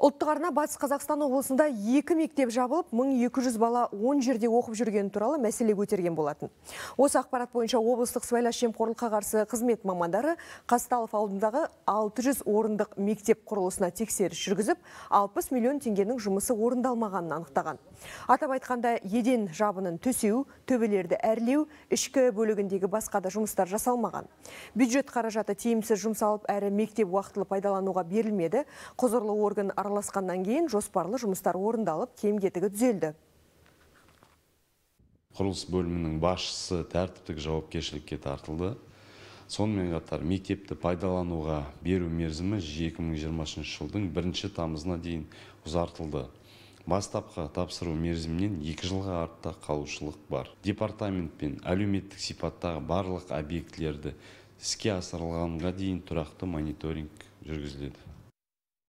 Ұлттық арна Батыс Қазақстан облысында екі мектеп жабылып, 1200 бала 10 жерде оқып жүрген туралы мәселе көтерген болатын. Осы ақпарат бойынша облыстық сыбайлас жемқорлыққа қарсы қызмет мамандары Қасталов алдындағы 600 орындық мектеп құрылысына тексеріс жүргізіп, 60 миллион теңгенің жұмысы орындалмағанын анықтаған. Атап айтқанда, еден жабынын төсеу, төбелерді әрлеу, ішкі бөлігіндегі басқа да жұмыстар жасалмаған. Бюджет қаражаты тиімсіз жұмсалып, әрі мектеп уақытылы пайдалануға берілмеді. Құзырлы орган араласқаннан кейін жоспарлы жұмыстар орындалып, кем кетігі түзелді. Құрылыс бөлімінің басшысы тәртіптік жауапкершілікке тартылды. Сонымен қатар мектепті пайдалануға беру мерзімі 2020 жылдың бірінші тамызына дейін ұзартылды бастапқы тапсыру мерзімінен екі жылға артта қалушылық бар департаментпен әлеуметтік сипаттағы барлық объектілерді іске асырылғанға дейін тұрақты мониторинг жүргізіледі